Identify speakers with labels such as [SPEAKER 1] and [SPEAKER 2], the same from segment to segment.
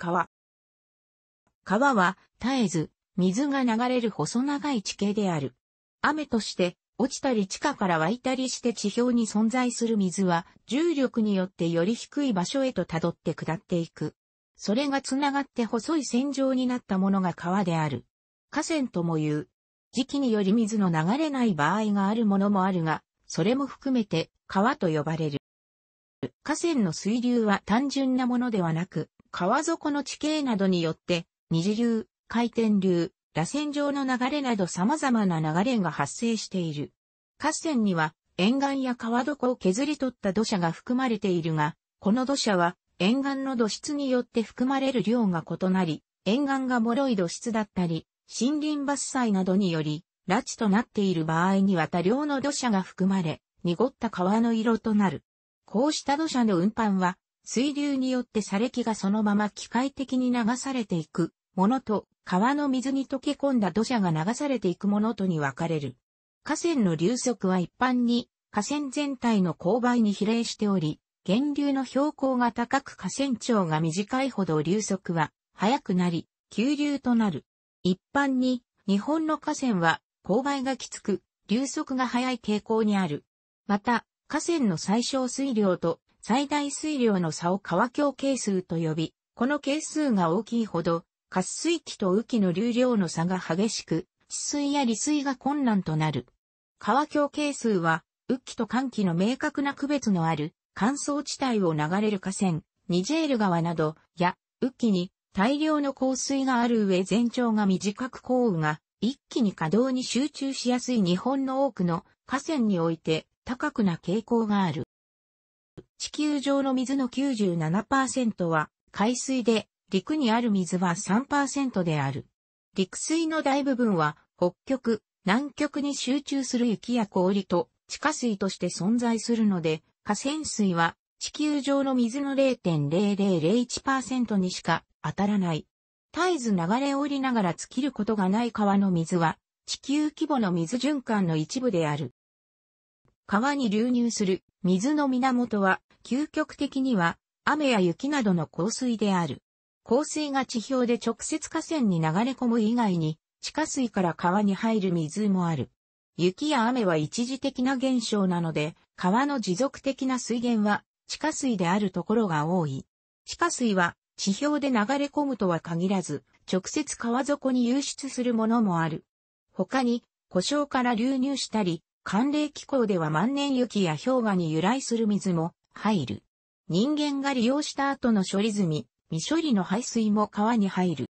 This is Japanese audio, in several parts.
[SPEAKER 1] 川。川は絶えず水が流れる細長い地形である。雨として落ちたり地下から湧いたりして地表に存在する水は重力によってより低い場所へと辿って下っていく。それが繋がって細い線状になったものが川である。河川とも言う。時期により水の流れない場合があるものもあるが、それも含めて川と呼ばれる。河川の水流は単純なものではなく、川底の地形などによって、二次流、回転流、螺旋状の流れなど様々な流れが発生している。河川には沿岸や川床を削り取った土砂が含まれているが、この土砂は沿岸の土質によって含まれる量が異なり、沿岸が脆い土質だったり、森林伐採などにより、拉致となっている場合には多量の土砂が含まれ、濁った川の色となる。こうした土砂の運搬は、水流によって砂礫がそのまま機械的に流されていくものと、川の水に溶け込んだ土砂が流されていくものとに分かれる。河川の流速は一般に河川全体の勾配に比例しており、源流の標高が高く河川長が短いほど流速は速くなり、急流となる。一般に日本の河川は勾配がきつく、流速が速い傾向にある。また、河川の最小水量と最大水量の差を川境係数と呼び、この係数が大きいほど、滑水器と雨季の流量の差が激しく、治水や利水が困難となる。川境係数は、雨季と寒季の明確な区別のある、乾燥地帯を流れる河川、ニジェール川など、や、雨季に大量の降水がある上全長が短く降雨が一気に稼働に集中しやすい日本の多くの河川において高くな傾向がある。地球上の水の97%は海水で、陸にある水は3%である。陸水の大部分は北極、南極に集中する雪や氷と地下水として存在するので、河川水は地球上の水の0.0001%にしか当たらない。絶えず流れ降りながら尽きることがない川の水は地球規模の水循環の一部である。川に流入する水の源は究極的には、雨や雪などの降水である。降水が地表で直接河川に流れ込む以外に、地下水から川に入る水もある。雪や雨は一時的な現象なので、川の持続的な水源は地下水であるところが多い。地下水は地表で流れ込むとは限らず、直接川底に流出するものもある。他に、故障から流入したり、寒冷気候では万年雪や氷河に由来する水も入る。人間が利用した後の処理済み、未処理の排水も川に入る。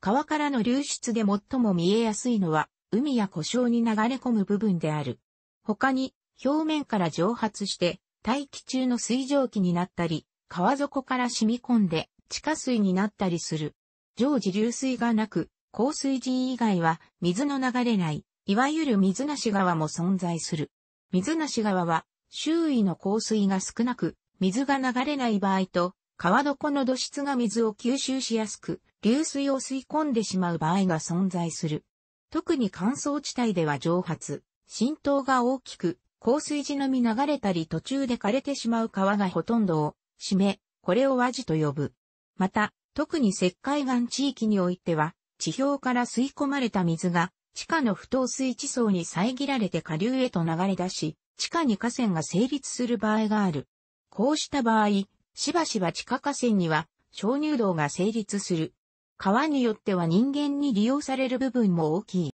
[SPEAKER 1] 川からの流出で最も見えやすいのは、海や故障に流れ込む部分である。他に、表面から蒸発して、大気中の水蒸気になったり、川底から染み込んで、地下水になったりする。常時流水がなく、降水陣以外は水の流れない、いわゆる水無し川も存在する。水無し川は周囲の降水が少なく、水が流れない場合と、川床の土質が水を吸収しやすく、流水を吸い込んでしまう場合が存在する。特に乾燥地帯では蒸発、浸透が大きく、降水時のみ流れたり途中で枯れてしまう川がほとんどを締め、これを和地と呼ぶ。また、特に石灰岩地域においては、地表から吸い込まれた水が、地下の不透水地層に遮られて下流へと流れ出し、地下に河川が成立する場合がある。こうした場合、しばしば地下河川には小乳道が成立する。川によっては人間に利用される部分も大きい。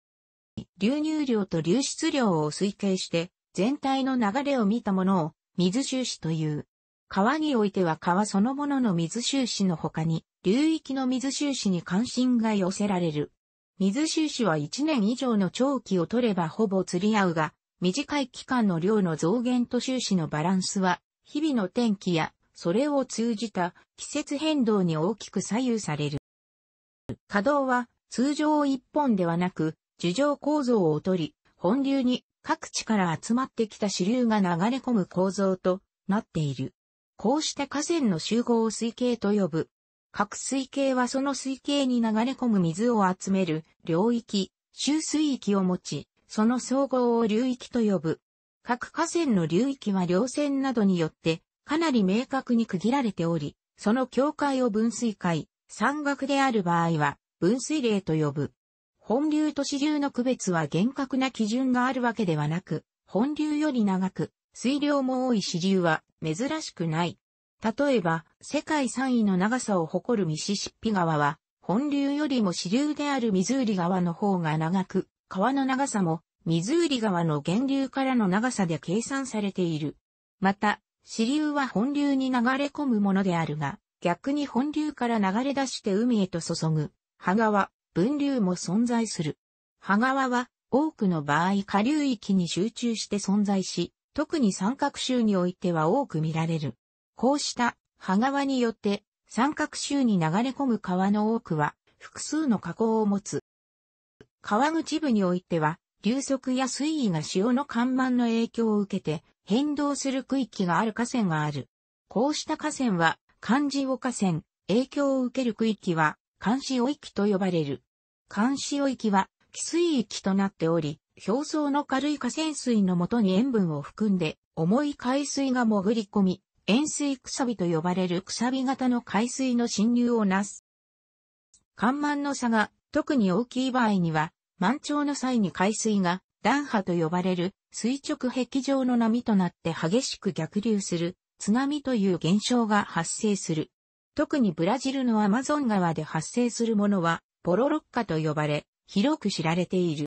[SPEAKER 1] 流入量と流出量を推計して、全体の流れを見たものを水収支という。川においては川そのものの水収支の他に、流域の水収支に関心が寄せられる。水収支は1年以上の長期を取ればほぼ釣り合うが、短い期間の量の増減と収支のバランスは、日々の天気や、それを通じた季節変動に大きく左右される。稼働は通常一本ではなく、樹状構造をとり、本流に各地から集まってきた支流が流れ込む構造となっている。こうして河川の集合を水系と呼ぶ。各水系はその水系に流れ込む水を集める領域、集水域を持ち、その総合を流域と呼ぶ。各河川の流域は稜線などによってかなり明確に区切られており、その境界を分水界、山岳である場合は分水嶺と呼ぶ。本流と支流の区別は厳格な基準があるわけではなく、本流より長く、水量も多い支流は珍しくない。例えば、世界3位の長さを誇るミシシッピ川は、本流よりも支流であるミズーリ川の方が長く、川の長さも、ミズーリ川の源流からの長さで計算されている。また、支流は本流に流れ込むものであるが、逆に本流から流れ出して海へと注ぐ、葉川、分流も存在する。葉川は、多くの場合下流域に集中して存在し、特に三角州においては多く見られる。こうした葉川によって三角州に流れ込む川の多くは複数の河口を持つ。川口部においては、流速や水位が潮の干満の影響を受けて変動する区域がある河川がある。こうした河川は、漢字を河川、影響を受ける区域は、監視を域と呼ばれる。監視を域は、寄水域となっており、表層の軽い河川水のもとに塩分を含んで、重い海水が潜り込み、塩水くさびと呼ばれるくさび型の海水の侵入をなす。干満の差が特に大きい場合には、満潮の際に海水が、断波と呼ばれる垂直壁状の波となって激しく逆流する津波という現象が発生する。特にブラジルのアマゾン川で発生するものはポロロッカと呼ばれ広く知られている。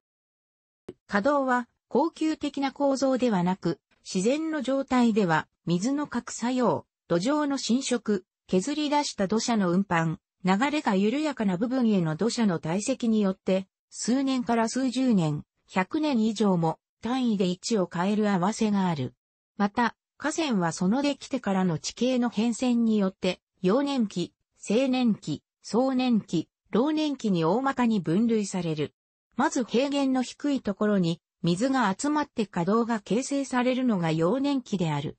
[SPEAKER 1] 稼働は恒久的な構造ではなく自然の状態では水の核作用、土壌の侵食、削り出した土砂の運搬、流れが緩やかな部分への土砂の堆積によって、数年から数十年、100年以上も単位で位置を変える合わせがある。また、河川はそのできてからの地形の変遷によって、幼年期、青年期、壮年期、老年期に大まかに分類される。まず平原の低いところに、水が集まって稼働が形成されるのが幼年期である。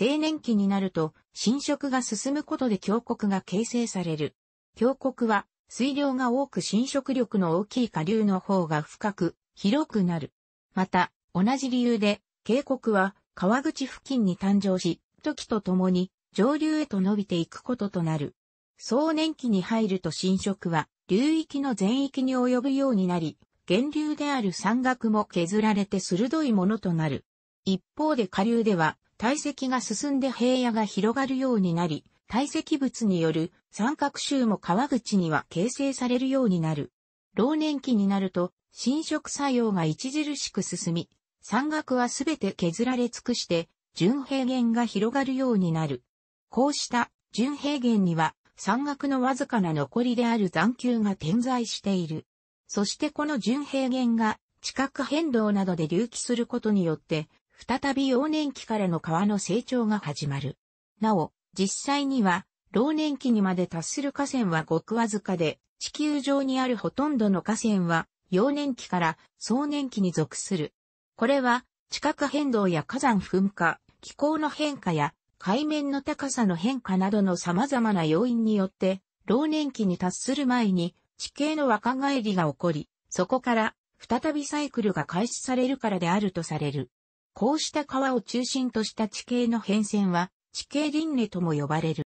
[SPEAKER 1] 青年期になると、侵食が進むことで峡谷が形成される。峡谷は水量が多く侵食力の大きい下流の方が深く、広くなる。また、同じ理由で、渓谷は川口付近に誕生し、時とともに上流へと伸びていくこととなる。壮年期に入ると侵食は流域の全域に及ぶようになり、源流である山岳も削られて鋭いものとなる。一方で下流では堆積が進んで平野が広がるようになり、堆積物による三角臭も川口には形成されるようになる。老年期になると、侵食作用が著しく進み、山岳はすべて削られ尽くして、純平原が広がるようになる。こうした純平原には山岳のわずかな残りである残丘が点在している。そしてこの純平原が地殻変動などで隆起することによって、再び幼年期からの川の成長が始まる。なお、実際には老年期にまで達する河川はごくわずかで、地球上にあるほとんどの河川は、幼年期から壮年期に属する。これは、地殻変動や火山噴火、気候の変化や海面の高さの変化などの様々な要因によって、老年期に達する前に地形の若返りが起こり、そこから再びサイクルが開始されるからであるとされる。こうした川を中心とした地形の変遷は、地形輪廻とも呼ばれる。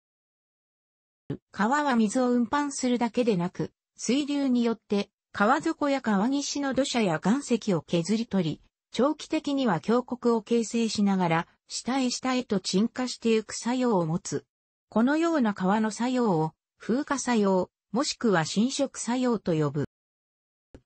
[SPEAKER 1] 川は水を運搬するだけでなく、水流によって川底や川岸の土砂や岩石を削り取り、長期的には峡谷を形成しながら、下へ下へと沈下してゆく作用を持つ。このような川の作用を、風化作用、もしくは侵食作用と呼ぶ。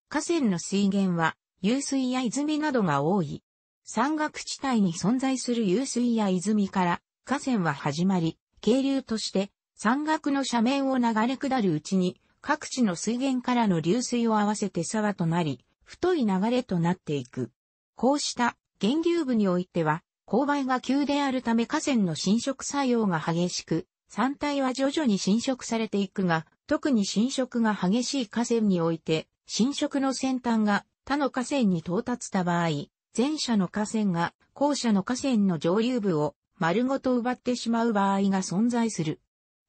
[SPEAKER 1] 河川の水源は、湧水や泉などが多い。山岳地帯に存在する湧水や泉から、河川は始まり、渓流として山岳の斜面を流れ下るうちに、各地の水源からの流水を合わせて沢となり、太い流れとなっていく。こうした源流部においては、勾配が急であるため河川の侵食作用が激しく、山体は徐々に侵食されていくが、特に侵食が激しい河川において、侵食の先端が他の河川に到達した場合、前者の河川が後者の河川の上流部を丸ごと奪ってしまう場合が存在する。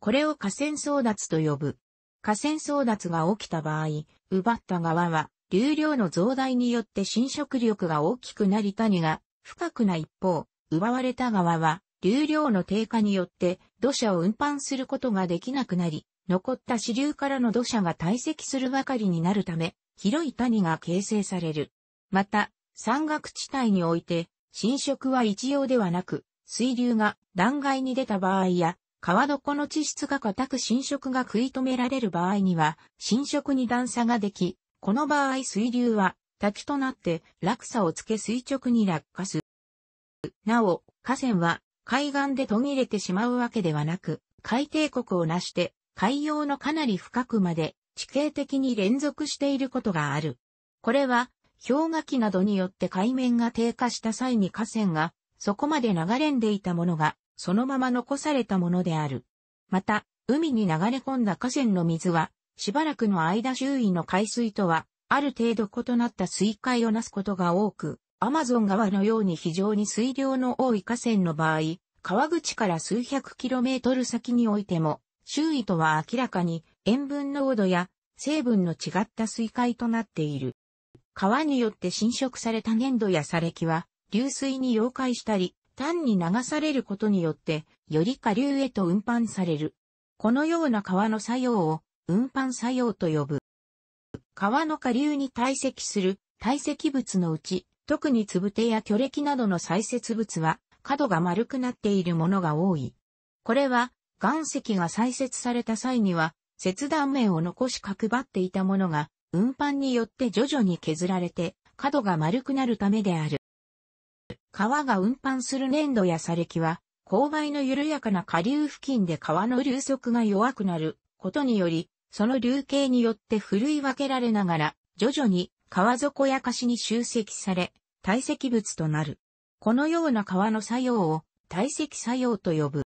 [SPEAKER 1] これを河川争奪と呼ぶ。河川争奪が起きた場合、奪った側は、流量の増大によって侵食力が大きくなり谷が深くな一方、奪われた側は、流量の低下によって土砂を運搬することができなくなり、残った支流からの土砂が堆積するばかりになるため、広い谷が形成される。また、山岳地帯において、侵食は一様ではなく、水流が断崖に出た場合や、川床の地質が固く浸食が食い止められる場合には、浸食に段差ができ、この場合水流は滝となって落差をつけ垂直に落下す。る。なお、河川は海岸で途切れてしまうわけではなく、海底国をなして海洋のかなり深くまで地形的に連続していることがある。これは氷河期などによって海面が低下した際に河川がそこまで流れんでいたものがそのまま残されたものである。また、海に流れ込んだ河川の水は、しばらくの間周囲の海水とは、ある程度異なった水塊をなすことが多く、アマゾン川のように非常に水量の多い河川の場合、川口から数百キロメートル先においても、周囲とは明らかに塩分濃度や成分の違った水塊となっている。川によって侵食された粘土や砂礫は、流水に溶解したり、単に流されることによって、より下流へと運搬される。このような川の作用を運搬作用と呼ぶ。川の下流に堆積する堆積物のうち、特に粒手や巨歴などの採屑物は、角が丸くなっているものが多い。これは、岩石が採屑された際には、切断面を残し角張っていたものが、運搬によって徐々に削られて、角が丸くなるためである。川が運搬する粘土や砂礫は、勾配の緩やかな下流付近で川の流速が弱くなることにより、その流形によって振るい分けられながら、徐々に川底や貸しに集積され、堆積物となる。このような川の作用を堆積作用と呼ぶ。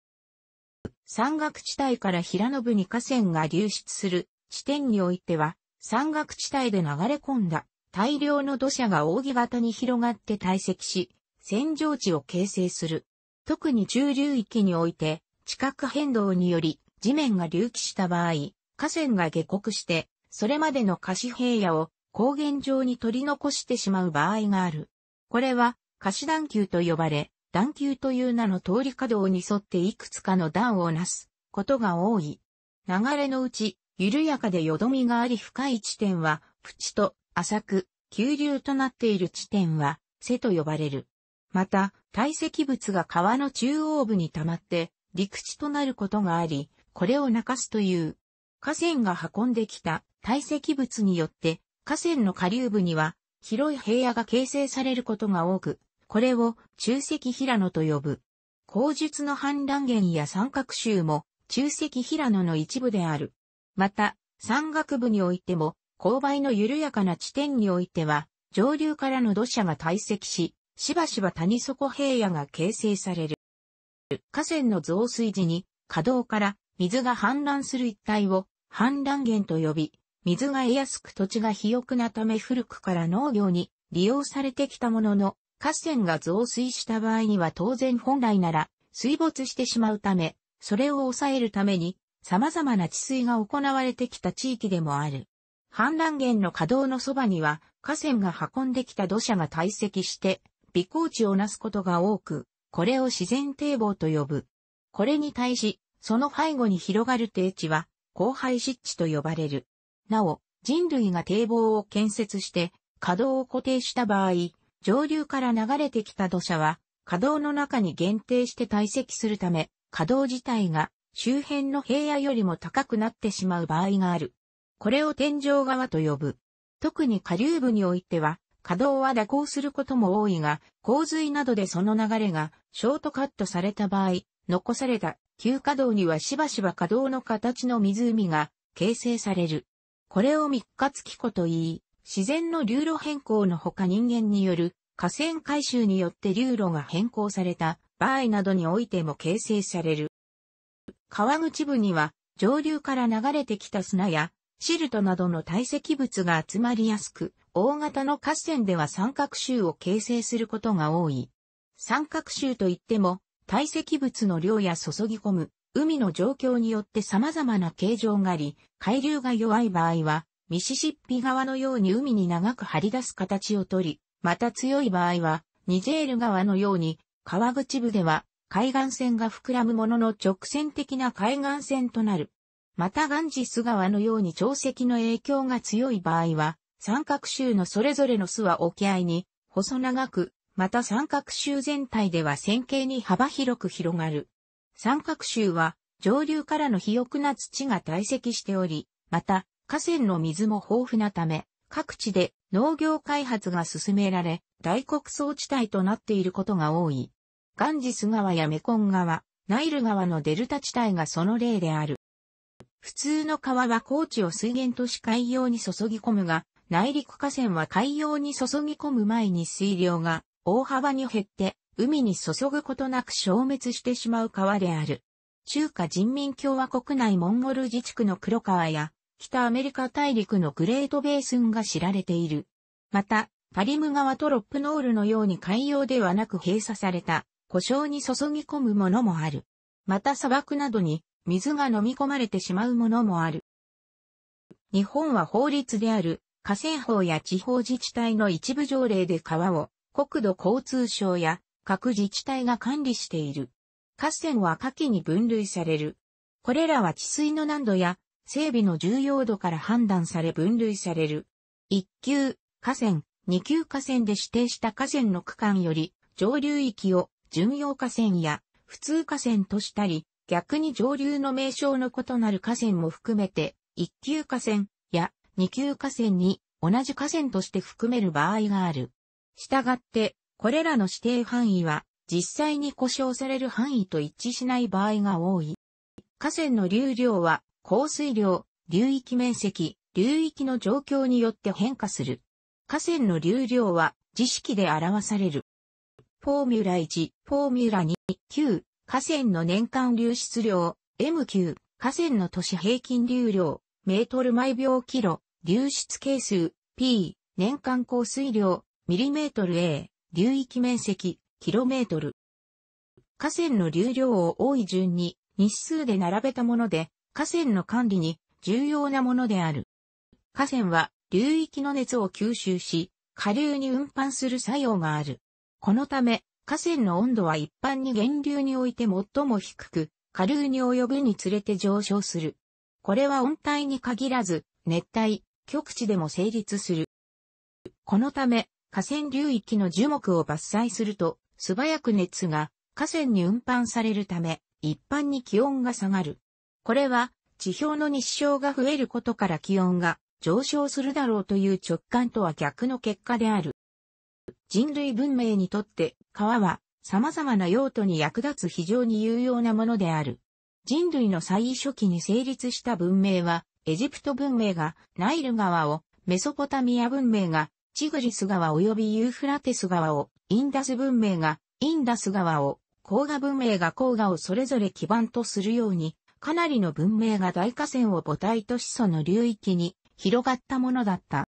[SPEAKER 1] 山岳地帯から平野部に河川が流出する地点においては、山岳地帯で流れ込んだ大量の土砂が扇形に広がって堆積し、扇状地を形成する。特に中流域において、地殻変動により地面が隆起した場合、河川が下克して、それまでの貸し平野を高原上に取り残してしまう場合がある。これは、貸し段丘と呼ばれ、段丘という名の通り稼働に沿っていくつかの段をなすことが多い。流れのうち、緩やかでよどみがあり深い地点は、プチと浅く、急流となっている地点は、瀬と呼ばれる。また、堆積物が川の中央部に溜まって、陸地となることがあり、これを泣かすという。河川が運んできた堆積物によって、河川の下流部には広い平野が形成されることが多く、これを中石平野と呼ぶ。口述の氾濫源や三角州も中石平野の一部である。また、山岳部においても、勾配の緩やかな地点においては、上流からの土砂が堆積し、しばしば谷底平野が形成される。河川の増水時に、河道から水が氾濫する一帯を氾濫源と呼び、水が得やすく土地が肥沃なため古くから農業に利用されてきたものの、河川が増水した場合には当然本来なら水没してしまうため、それを抑えるために様々な治水が行われてきた地域でもある。氾濫源の河道のそばには河川が運んできた土砂が堆積して微光地をなすことが多く、これを自然堤防と呼ぶ。これに対し、その背後に広がる低地は、荒廃湿地と呼ばれる。なお、人類が堤防を建設して、稼働を固定した場合、上流から流れてきた土砂は、稼働の中に限定して堆積するため、稼働自体が周辺の平野よりも高くなってしまう場合がある。これを天井側と呼ぶ。特に下流部においては、稼働は蛇行することも多いが、洪水などでその流れがショートカットされた場合、残された急稼働にはしばしば稼働の形の湖が形成される。これを三日月湖と言い、自然の流路変更のほか人間による河川改修によって流路が変更された場合などにおいても形成される。川口部には上流から流れてきた砂やシルトなどの堆積物が集まりやすく、大型の河川では三角州を形成することが多い。三角州といっても、堆積物の量や注ぎ込む、海の状況によって様々な形状があり、海流が弱い場合は、ミシシッピ川のように海に長く張り出す形をとり、また強い場合は、ニジェール川のように、川口部では、海岸線が膨らむものの直線的な海岸線となる。またガンジス川のように潮汐の影響が強い場合は、三角州のそれぞれの巣は沖合に、細長く、また三角州全体では線形に幅広く広がる。三角州は、上流からの肥沃な土が堆積しており、また、河川の水も豊富なため、各地で農業開発が進められ、大穀倉地帯となっていることが多い。ガンジス川やメコン川、ナイル川のデルタ地帯がその例である。普通の川は高地を水源とし海洋に注ぎ込むが、内陸河川は海洋に注ぎ込む前に水量が大幅に減って海に注ぐことなく消滅してしまう川である。中華人民共和国内モンゴル自治区の黒川や北アメリカ大陸のグレートベースンが知られている。また、パリム川トロップノールのように海洋ではなく閉鎖された故障に注ぎ込むものもある。また砂漠などに水が飲み込まれてしまうものもある。日本は法律である河川法や地方自治体の一部条例で川を国土交通省や各自治体が管理している。河川は下記に分類される。これらは治水の難度や整備の重要度から判断され分類される。一級河川、二級河川で指定した河川の区間より上流域を巡洋河川や普通河川としたり、逆に上流の名称の異なる河川も含めて、一級河川、二級河川に同じ河川として含める場合がある。したがって、これらの指定範囲は実際に故障される範囲と一致しない場合が多い。河川の流量は降水量、流域面積、流域の状況によって変化する。河川の流量は知識で表される。フォーミュラ1、フォーミュラ2、9、河川の年間流出量、M9、河川の都市平均流量、メートル毎秒キロ、流出係数、P、年間降水量、ミリメートル A、流域面積、キロメートル。河川の流量を多い順に日数で並べたもので、河川の管理に重要なものである。河川は流域の熱を吸収し、下流に運搬する作用がある。このため、河川の温度は一般に源流において最も低く、下流に及ぶにつれて上昇する。これは温帯に限らず、熱帯、極地でも成立する。このため、河川流域の樹木を伐採すると、素早く熱が河川に運搬されるため、一般に気温が下がる。これは、地表の日照が増えることから気温が上昇するだろうという直感とは逆の結果である。人類文明にとって川は様々な用途に役立つ非常に有用なものである。人類の最初期に成立した文明はエジプト文明がナイル川を、メソポタミア文明がチグリス川及びユーフラテス川を、インダス文明がインダス川を、黄河文明が黄河をそれぞれ基盤とするように、かなりの文明が大河川を母体と始祖の流域に広がったものだった。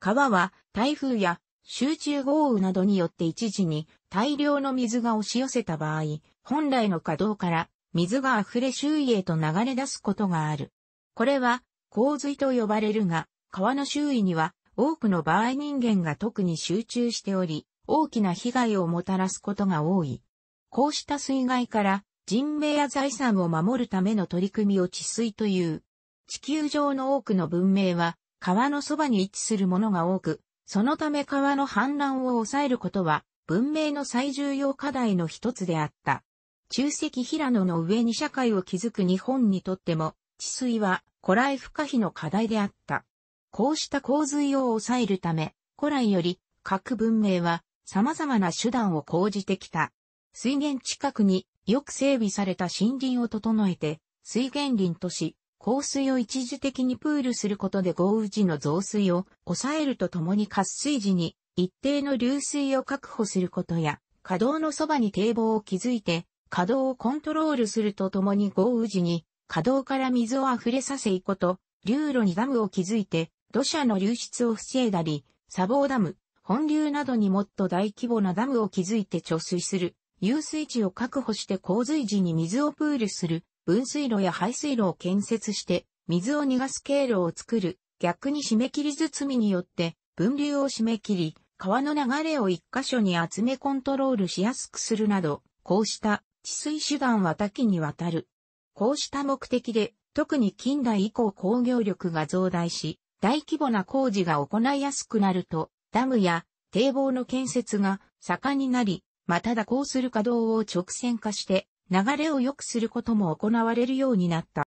[SPEAKER 1] 川は台風や集中豪雨などによって一時に大量の水が押し寄せた場合、本来の稼働から水が溢れ周囲へと流れ出すことがある。これは洪水と呼ばれるが、川の周囲には多くの場合人間が特に集中しており、大きな被害をもたらすことが多い。こうした水害から人命や財産を守るための取り組みを治水という。地球上の多くの文明は川のそばに位置するものが多く、そのため川の氾濫を抑えることは文明の最重要課題の一つであった。中石平野の上に社会を築く日本にとっても治水は古来不可避の課題であった。こうした洪水を抑えるため、古来より各文明は様々な手段を講じてきた。水源近くによく整備された森林を整えて、水源林とし、洪水を一時的にプールすることで豪雨時の増水を抑えるとともに渇水時に一定の流水を確保することや、稼働のそばに堤防を築いて、稼働をコントロールするとともに豪雨時に稼働から水を溢れさせいこと、流路にダムを築いて、土砂の流出を防いだり、砂防ダム、本流などにもっと大規模なダムを築いて貯水する、遊水地を確保して洪水時に水をプールする、分水路や排水路を建設して、水を逃がす経路を作る、逆に締め切り包みによって、分流を締め切り、川の流れを一箇所に集めコントロールしやすくするなど、こうした治水手段は多岐にわたる。こうした目的で、特に近代以降工業力が増大し、大規模な工事が行いやすくなると、ダムや堤防の建設が盛んになり、まただこうする稼働を直線化して、流れを良くすることも行われるようになった。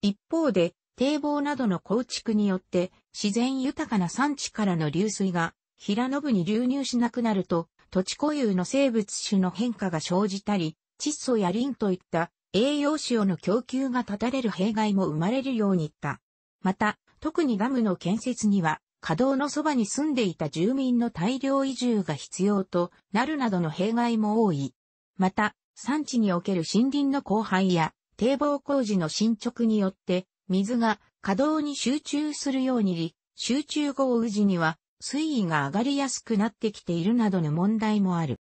[SPEAKER 1] 一方で、堤防などの構築によって自然豊かな産地からの流水が平野部に流入しなくなると土地固有の生物種の変化が生じたり窒素やリンといった栄養塩の供給が断たれる弊害も生まれるようにった。また、特にダムの建設には、稼働のそばに住んでいた住民の大量移住が必要となるなどの弊害も多い。また、産地における森林の荒廃や堤防工事の進捗によって、水が稼働に集中するようにり、集中豪雨時には水位が上がりやすくなってきているなどの問題もある。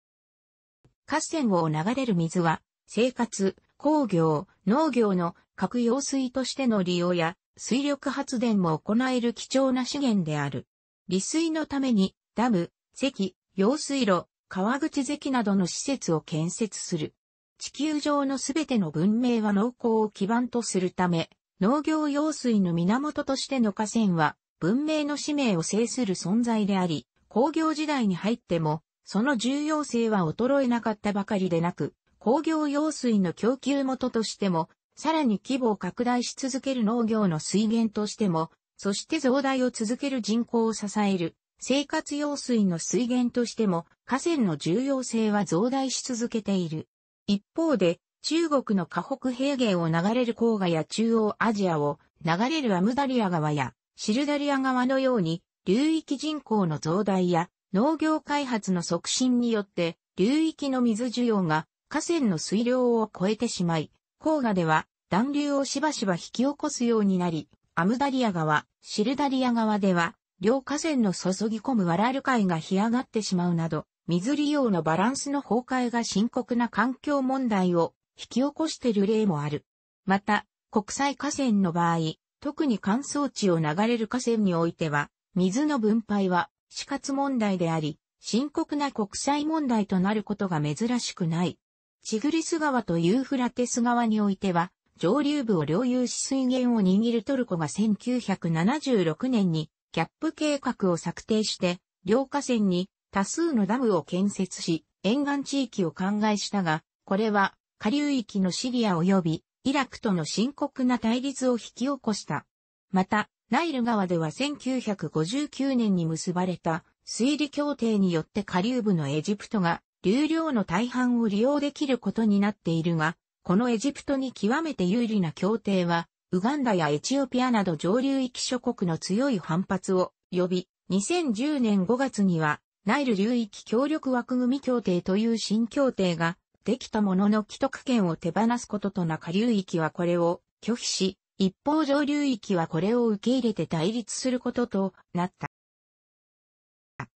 [SPEAKER 1] 河川を流れる水は、生活、工業、農業の核用水としての利用や水力発電も行える貴重な資源である。利水のためにダム、石、用水路、川口堰などの施設を建設する。地球上のすべての文明は農耕を基盤とするため、農業用水の源としての河川は文明の使命を制する存在であり、工業時代に入っても、その重要性は衰えなかったばかりでなく、工業用水の供給元としても、さらに規模を拡大し続ける農業の水源としても、そして増大を続ける人口を支える生活用水の水源としても河川の重要性は増大し続けている。一方で中国の河北平原を流れる黄河や中央アジアを流れるアムダリア川やシルダリア川のように流域人口の増大や農業開発の促進によって流域の水需要が河川の水量を超えてしまい、黄河では暖流をしばしば引き起こすようになり、アムダリア川、シルダリア川では、両河川の注ぎ込むワラル海が干上がってしまうなど、水利用のバランスの崩壊が深刻な環境問題を引き起こしている例もある。また、国際河川の場合、特に乾燥地を流れる河川においては、水の分配は死活問題であり、深刻な国際問題となることが珍しくない。チグリス川とユーフラテス川においては、上流部を領有し水源を握るトルコが1976年にキャップ計画を策定して、両河川に多数のダムを建設し、沿岸地域を考えしたが、これは下流域のシリア及びイラクとの深刻な対立を引き起こした。また、ナイル川では1959年に結ばれた水利協定によって下流部のエジプトが流量の大半を利用できることになっているが、このエジプトに極めて有利な協定は、ウガンダやエチオピアなど上流域諸国の強い反発を呼び、2010年5月には、ナイル流域協力枠組協定という新協定が、できたものの既得権を手放すこととなか流域はこれを拒否し、一方上流域はこれを受け入れて対立することとなった。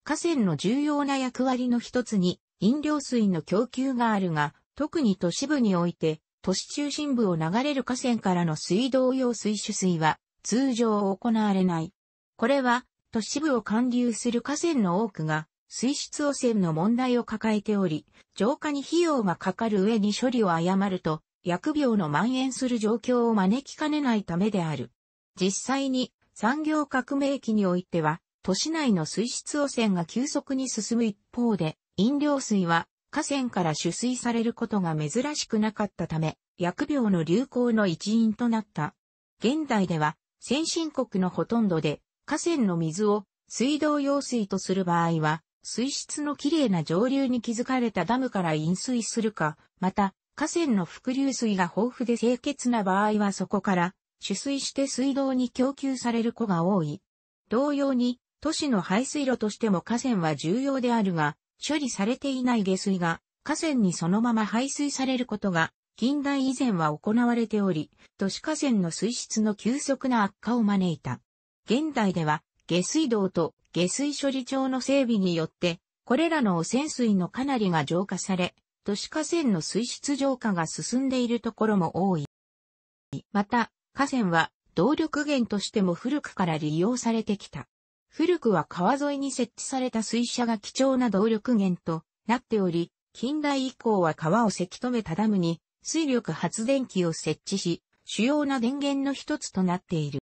[SPEAKER 1] 河川の重要な役割の一つに飲料水の供給があるが、特に都市部において、都市中心部を流れる河川からの水道用水取水は通常行われない。これは都市部を管流する河川の多くが水質汚染の問題を抱えており、浄化に費用がかかる上に処理を誤ると薬病の蔓延する状況を招きかねないためである。実際に産業革命期においては都市内の水質汚染が急速に進む一方で飲料水は河川から取水されることが珍しくなかったため、薬病の流行の一因となった。現代では、先進国のほとんどで、河川の水を水道用水とする場合は、水質のきれいな上流に築かれたダムから飲水するか、また、河川の伏流水が豊富で清潔な場合はそこから、取水して水道に供給される子が多い。同様に、都市の排水路としても河川は重要であるが、処理されていない下水が河川にそのまま排水されることが近代以前は行われており、都市河川の水質の急速な悪化を招いた。現代では下水道と下水処理場の整備によって、これらの汚染水のかなりが浄化され、都市河川の水質浄化が進んでいるところも多い。また、河川は動力源としても古くから利用されてきた。古くは川沿いに設置された水車が貴重な動力源となっており、近代以降は川をせき止めたダムに水力発電機を設置し、主要な電源の一つとなっている。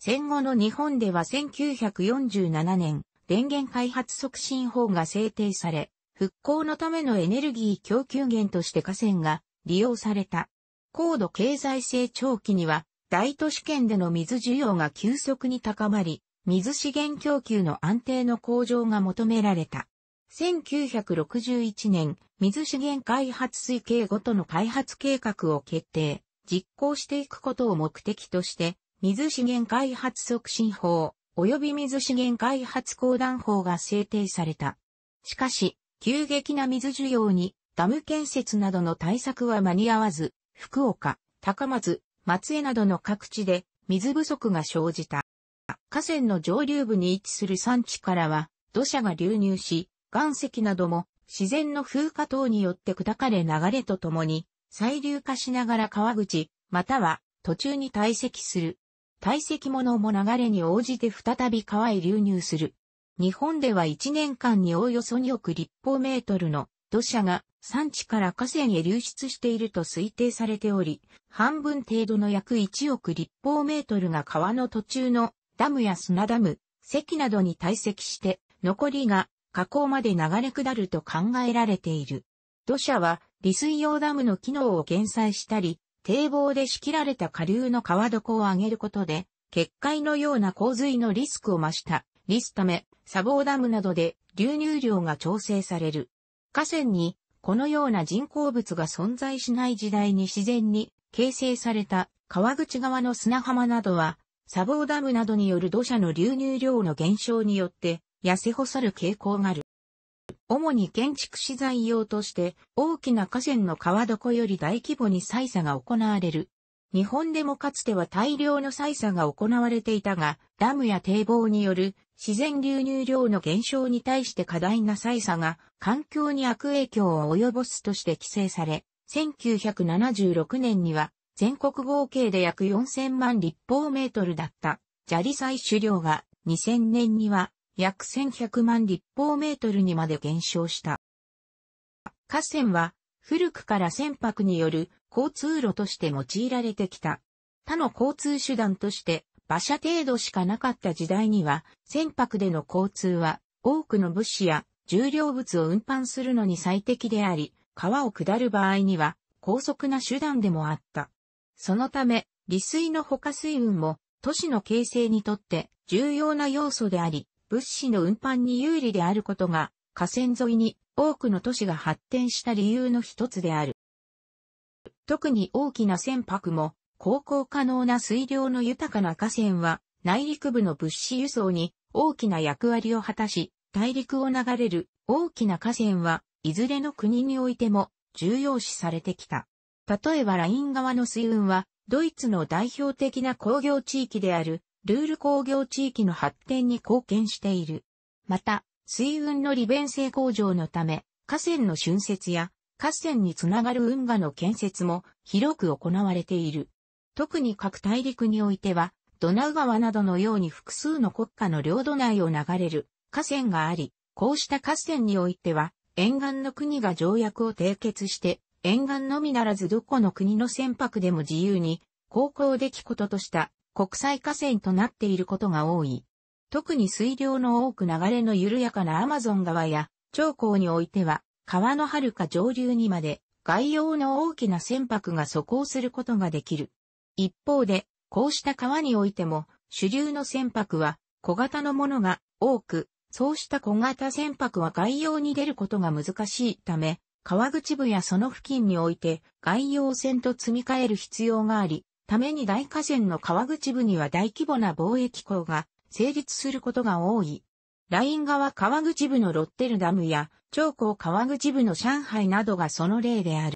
[SPEAKER 1] 戦後の日本では1947年、電源開発促進法が制定され、復興のためのエネルギー供給源として河川が利用された。高度経済成長期には、大都市圏での水需要が急速に高まり、水資源供給の安定の向上が求められた。1961年、水資源開発推計ごとの開発計画を決定、実行していくことを目的として、水資源開発促進法、及び水資源開発公団法が制定された。しかし、急激な水需要に、ダム建設などの対策は間に合わず、福岡、高松、松江などの各地で水不足が生じた。河川の上流部に位置する山地からは土砂が流入し、岩石なども自然の風化等によって砕かれ流れとともに、細流化しながら川口、または途中に堆積する。堆積物も流れに応じて再び川へ流入する。日本では1年間におおよそ2億立方メートルの土砂が山地から河川へ流出していると推定されており、半分程度の約1億立方メートルが川の途中のダムや砂ダム、堰などに堆積して、残りが河口まで流れ下ると考えられている。土砂は、利水用ダムの機能を減災したり、堤防で仕切られた下流の川床を上げることで、決壊のような洪水のリスクを増した。リスため、砂防ダムなどで流入量が調整される。河川に、このような人工物が存在しない時代に自然に形成された川口側の砂浜などは砂防ダムなどによる土砂の流入量の減少によって、痩せ細る傾向がある。主に建築資材用として、大きな河川の川床より大規模に採砂が行われる。日本でもかつては大量の採砂が行われていたが、ダムや堤防による自然流入量の減少に対して過大な採砂が環境に悪影響を及ぼすとして規制され、1976年には全国合計で約4000万立方メートルだった砂利採取量が2000年には約1100万立方メートルにまで減少した。河川は古くから船舶による交通路として用いられてきた。他の交通手段として馬車程度しかなかった時代には船舶での交通は多くの物資や重量物を運搬するのに最適であり、川を下る場合には高速な手段でもあった。そのため、利水の他水運も都市の形成にとって重要な要素であり、物資の運搬に有利であることが、河川沿いに多くの都市が発展した理由の一つである。特に大きな船舶も、航行可能な水量の豊かな河川は、内陸部の物資輸送に大きな役割を果たし、大陸を流れる大きな河川は、いずれの国においても重要視されてきた。例えばライン側の水運は、ドイツの代表的な工業地域である、ルール工業地域の発展に貢献している。また、水運の利便性向上のため、河川の浚渫や、河川につながる運河の建設も広く行われている。特に各大陸においては、ドナウ川などのように複数の国家の領土内を流れる河川があり、こうした河川においては、沿岸の国が条約を締結して、沿岸のみならずどこの国の船舶でも自由に航行できこととした国際河川となっていることが多い。特に水量の多く流れの緩やかなアマゾン川や長江においては川のはるか上流にまで外洋の大きな船舶が疎行することができる。一方で、こうした川においても主流の船舶は小型のものが多く、そうした小型船舶は外洋に出ることが難しいため、川口部やその付近において外洋船と積み替える必要があり、ために大河川の川口部には大規模な貿易港が成立することが多い。ライン川川口部のロッテルダムや長江川口部の上海などがその例である。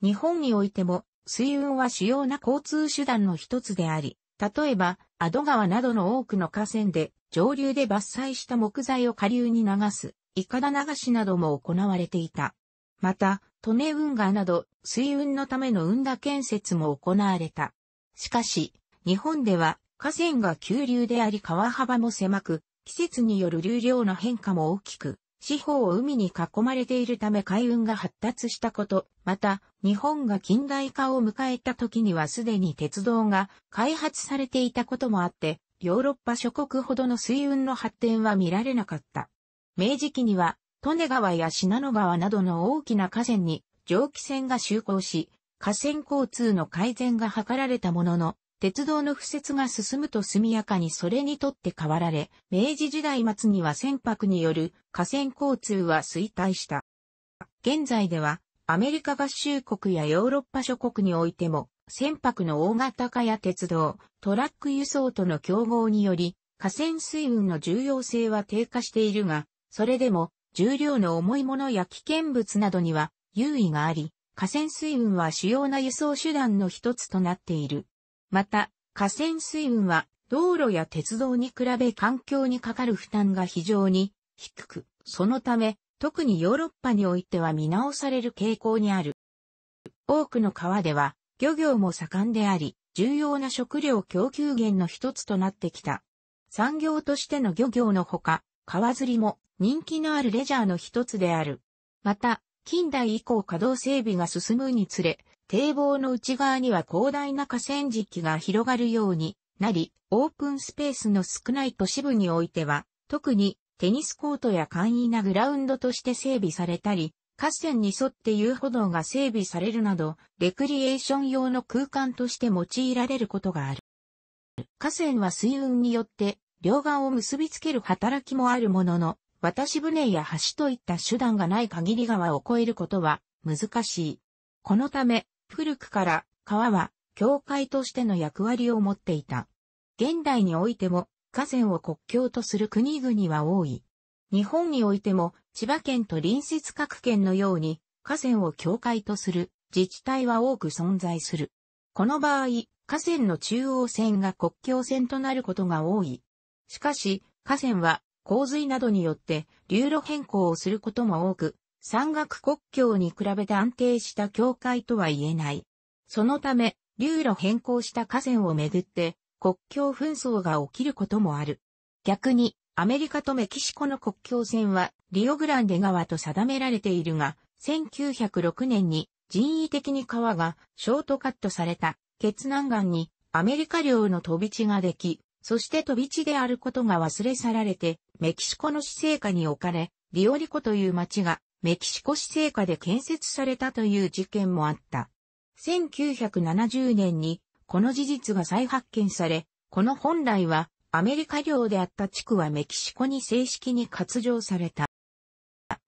[SPEAKER 1] 日本においても水運は主要な交通手段の一つであり、例えば、アド川などの多くの河川で、上流で伐採した木材を下流に流す、イカダ流しなども行われていた。また、利根運河など水運のための運河建設も行われた。しかし、日本では河川が急流であり川幅も狭く、季節による流量の変化も大きく、四方を海に囲まれているため海運が発達したこと、また、日本が近代化を迎えた時にはすでに鉄道が開発されていたこともあって、ヨーロッパ諸国ほどの水運の発展は見られなかった。明治期には、利根川や信濃川などの大きな河川に蒸気船が就航し、河川交通の改善が図られたものの、鉄道の敷設が進むと速やかにそれにとって変わられ、明治時代末には船舶による河川交通は衰退した。現在では、アメリカ合衆国やヨーロッパ諸国においても、船舶の大型化や鉄道、トラック輸送との競合により、河川水運の重要性は低下しているが、それでも、重量の重いものや危険物などには、優位があり、河川水運は主要な輸送手段の一つとなっている。また、河川水運は、道路や鉄道に比べ環境にかかる負担が非常に低く、そのため、特にヨーロッパにおいては見直される傾向にある。多くの川では、漁業も盛んであり、重要な食料供給源の一つとなってきた。産業としての漁業のほか、川釣りも人気のあるレジャーの一つである。また、近代以降稼働整備が進むにつれ、堤防の内側には広大な河川敷が広がるようになり、オープンスペースの少ない都市部においては、特にテニスコートや簡易なグラウンドとして整備されたり、河川に沿って遊歩道が整備されるなど、レクリエーション用の空間として用いられることがある。河川は水運によって両岸を結びつける働きもあるものの、渡し船や橋といった手段がない限り川を越えることは難しい。このため、古くから川は境界としての役割を持っていた。現代においても河川を国境とする国々は多い。日本においても千葉県と隣接各県のように河川を境界とする自治体は多く存在する。この場合、河川の中央線が国境線となることが多い。しかし、河川は洪水などによって流路変更をすることも多く、山岳国境に比べて安定した境界とは言えない。そのため、流路変更した河川をめぐって国境紛争が起きることもある。逆に、アメリカとメキシコの国境線はリオグランデ川と定められているが、1906年に人為的に川がショートカットされた、血南岸にアメリカ領の飛び地ができ、そして飛び地であることが忘れ去られて、メキシコの市政下に置かれ、リオリコという町がメキシコ市政下で建設されたという事件もあった。1970年にこの事実が再発見され、この本来はアメリカ領であった地区はメキシコに正式に割譲された。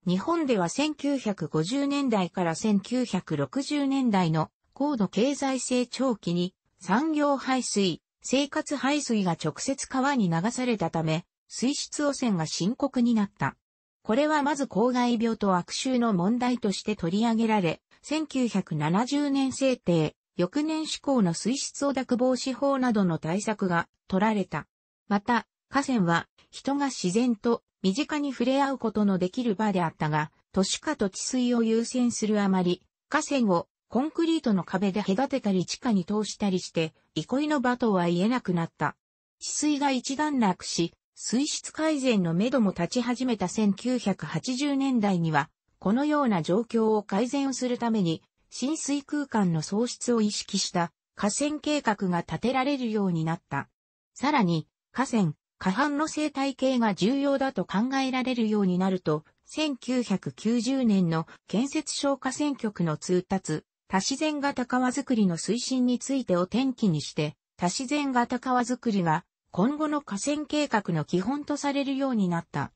[SPEAKER 1] 日本では1950年代から1960年代の高度経済成長期に産業排水、生活排水が直接川に流されたため、水質汚染が深刻になった。これはまず公害病と悪臭の問題として取り上げられ、1970年制定、翌年施行の水質汚濁防止法などの対策が取られた。また、河川は人が自然と身近に触れ合うことのできる場であったが、都市化と治水を優先するあまり、河川をコンクリートの壁で隔てたり地下に通したりして、憩いの場とは言えなくなった。治水が一段落し、水質改善のめども立ち始めた1980年代には、このような状況を改善するために、浸水空間の創出を意識した河川計画が立てられるようになった。さらに、河川、河畔の生態系が重要だと考えられるようになると、1990年の建設省河川局の通達、多自然型川づくりの推進についてを転機にして、多自然型川づくりが今後の河川計画の基本とされるようになった。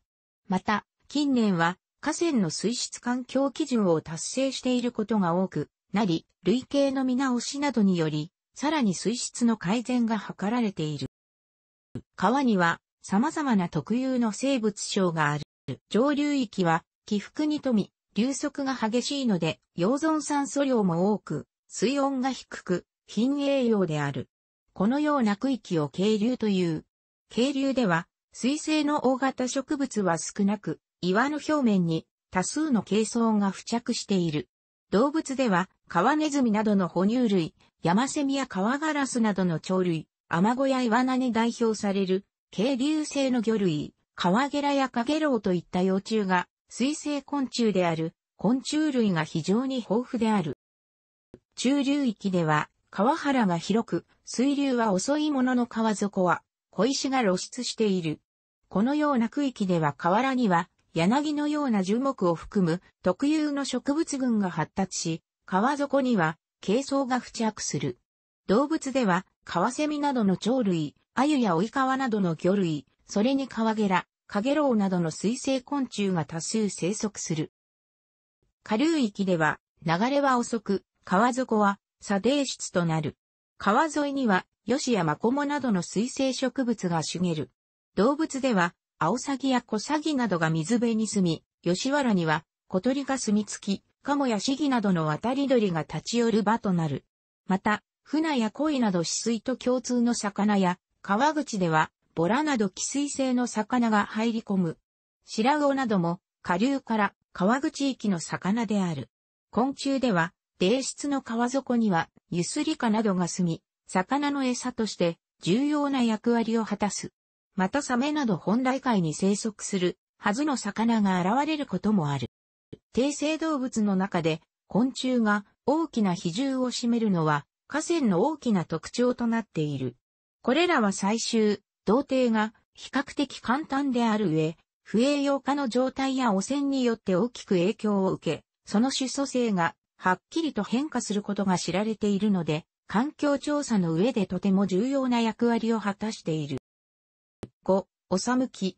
[SPEAKER 1] また、近年は河川の水質環境基準を達成していることが多くなり、累計の見直しなどにより、さらに水質の改善が図られている。川には様々な特有の生物症がある。上流域は起伏に富み、流速が激しいので、溶存酸素量も多く、水温が低く、貧栄養である。このような区域を渓流という。渓流では、水性の大型植物は少なく、岩の表面に多数の珪藻が付着している。動物では、カワネズミなどの哺乳類、ヤマセミやカワガラスなどの鳥類、アマゴやイワナに代表される、渓流性の魚類、カワゲラやカゲロウといった幼虫が水生昆虫である昆虫類が非常に豊富である。中流域では川原が広く、水流は遅いものの川底は小石が露出している。このような区域では河原には柳のような樹木を含む特有の植物群が発達し、川底には軽装が付着する。動物では、カワセミなどの鳥類、アユやオイカワなどの魚類、それにカワゲラ、カゲロウなどの水生昆虫が多数生息する。下流域では流れは遅く、川底は砂泥質となる。川沿いにはヨシやマコモなどの水生植物が茂る。動物ではアオサギやコサギなどが水辺に住み、ヨシワラには小鳥が住み着き、カモやシギなどの渡り鳥が立ち寄る場となる。また、船やコイなど死水と共通の魚や、川口ではボラなど寄水性の魚が入り込む。白魚なども下流から川口域の魚である。昆虫では、泥質の川底にはユスリカなどが住み、魚の餌として重要な役割を果たす。またサメなど本来海に生息するはずの魚が現れることもある。低生動物の中で昆虫が大きな比重を占めるのは河川の大きな特徴となっている。これらは最終、同定が比較的簡単である上、不栄養化の状態や汚染によって大きく影響を受け、その主訴性がはっきりと変化することが知られているので、環境調査の上でとても重要な役割を果たしている。5、おさむき、